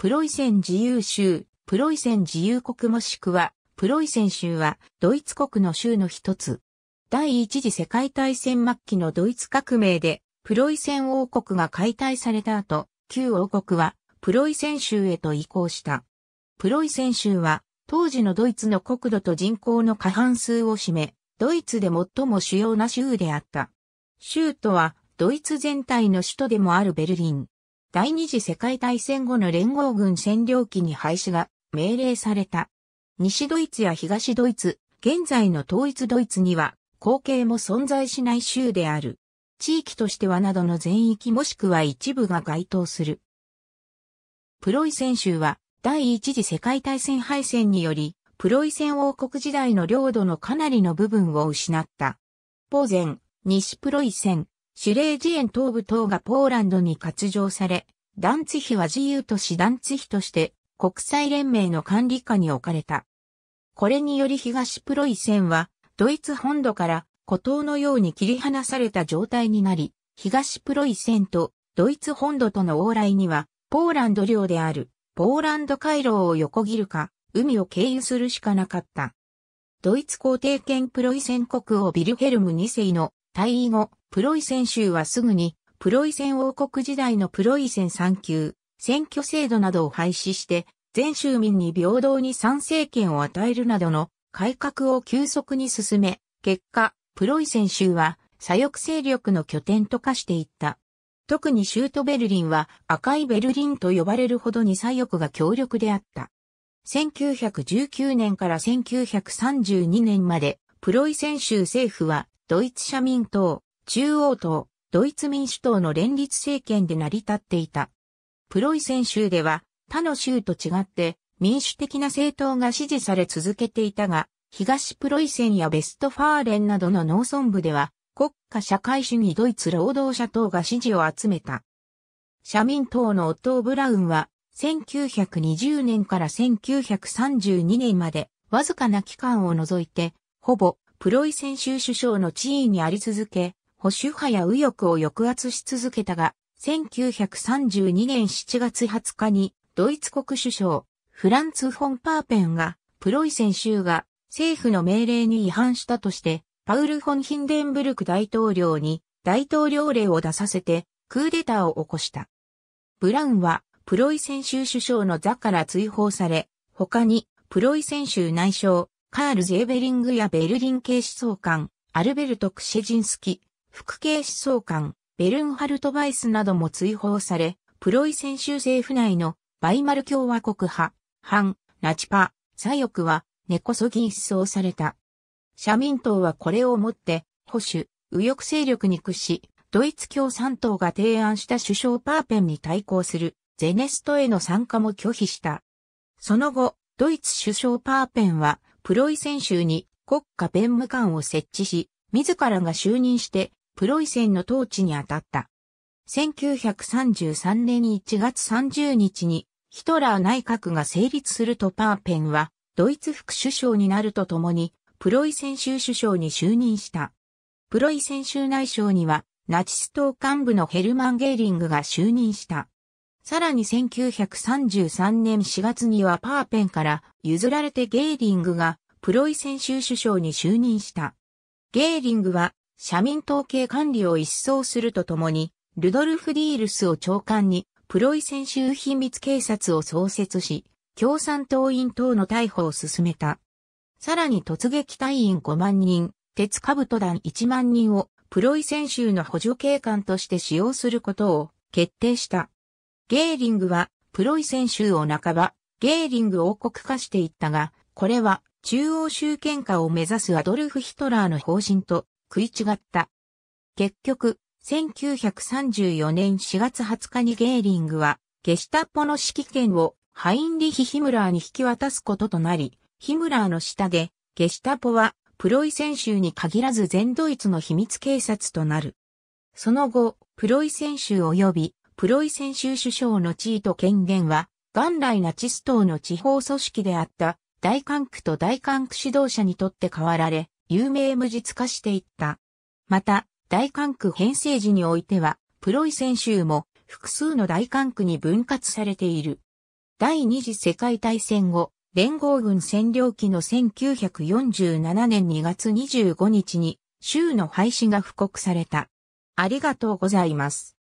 プロイセン自由州、プロイセン自由国もしくは、プロイセン州は、ドイツ国の州の一つ。第一次世界大戦末期のドイツ革命で、プロイセン王国が解体された後、旧王国は、プロイセン州へと移行した。プロイセン州は、当時のドイツの国土と人口の過半数を占め、ドイツで最も主要な州であった。州都は、ドイツ全体の首都でもあるベルリン。第二次世界大戦後の連合軍占領期に廃止が命令された。西ドイツや東ドイツ、現在の統一ドイツには、後継も存在しない州である。地域としてはなどの全域もしくは一部が該当する。プロイセン州は第一次世界大戦敗戦により、プロイセン王国時代の領土のかなりの部分を失った。ポーゼン、西プロイセン、シュレージエン東部等がポーランドに割譲され、ダンツヒは自由都市ダンツヒとして国際連盟の管理下に置かれた。これにより東プロイセンはドイツ本土から孤島のように切り離された状態になり、東プロイセンとドイツ本土との往来にはポーランド領であるポーランド回廊を横切るか海を経由するしかなかった。ドイツ皇帝兼プロイセン国王ビルヘルム2世の退位後、プロイセン州はすぐに、プロイセン王国時代のプロイセン3級、選挙制度などを廃止して、全州民に平等に参政権を与えるなどの改革を急速に進め、結果、プロイセン州は左翼勢力の拠点と化していった。特に州都ベルリンは赤いベルリンと呼ばれるほどに左翼が強力であった。1919年から1932年まで、プロイセン州政府はドイツ社民党、中央党、ドイツ民主党の連立政権で成り立っていた。プロイセン州では他の州と違って民主的な政党が支持され続けていたが、東プロイセンやベストファーレンなどの農村部では国家社会主義ドイツ労働者党が支持を集めた。社民党のオトー・ブラウンは1920年から1932年までわずかな期間を除いて、ほぼプロイセン州首相の地位にあり続け、保守派や右翼を抑圧し続けたが、1932年7月20日に、ドイツ国首相、フランツ・フォン・パーペンが、プロイセン州が政府の命令に違反したとして、パウル・フォン・ヒンデンブルク大統領に大統領令を出させて、クーデターを起こした。ブラウンは、プロイセン州首相の座から追放され、他に、プロイセン州内相、カール・ゼーベリングやベルリン警視総監、アルベルト・クシェジンスキ、副警視総監、ベルンハルト・バイスなども追放され、プロイセン州政府内のバイマル共和国派、反、ナチパ、左翼は根こそぎ一掃された。社民党はこれをもって保守、右翼勢力に屈し、ドイツ共産党が提案した首相パーペンに対抗するゼネストへの参加も拒否した。その後、ドイツ首相パーペンはプロイセン州に国家弁務官を設置し、自らが就任してプロイセンの統治に当たった。1933年1月30日にヒトラー内閣が成立するとパーペンはドイツ副首相になるとともにプロイセン州首相に就任した。プロイセン州内相にはナチス党幹部のヘルマン・ゲーリングが就任した。さらに1933年4月にはパーペンから譲られてゲーリングがプロイセン州首相に就任した。ゲーリングは社民統計管理を一掃するとともに、ルドルフ・ディールスを長官に、プロイセン州秘密警察を創設し、共産党員等の逮捕を進めた。さらに突撃隊員5万人、鉄兜団1万人をプロイセン州の補助警官として使用することを決定した。ゲーリングはプロイセン州を半ば、ゲーリング王国化していったが、これは中央集権化を目指すアドルフ・ヒトラーの方針と食い違った。結局、1934年4月20日にゲーリングは、ゲシタポの指揮権をハインリヒ・ヒムラーに引き渡すこととなり、ヒムラーの下で、ゲシタポは、プロイセン州に限らず全ドイツの秘密警察となる。その後、プロイセン州及び、プロイセン州首相の地位と権限は、元来ナチス党の地方組織であった、大韓区と大韓区指導者にとって変わられ、有名無実化していった。また、大韓区編成時においては、プロイセン州も複数の大韓区に分割されている。第二次世界大戦後、連合軍占領期の1947年2月25日に州の廃止が布告された。ありがとうございます。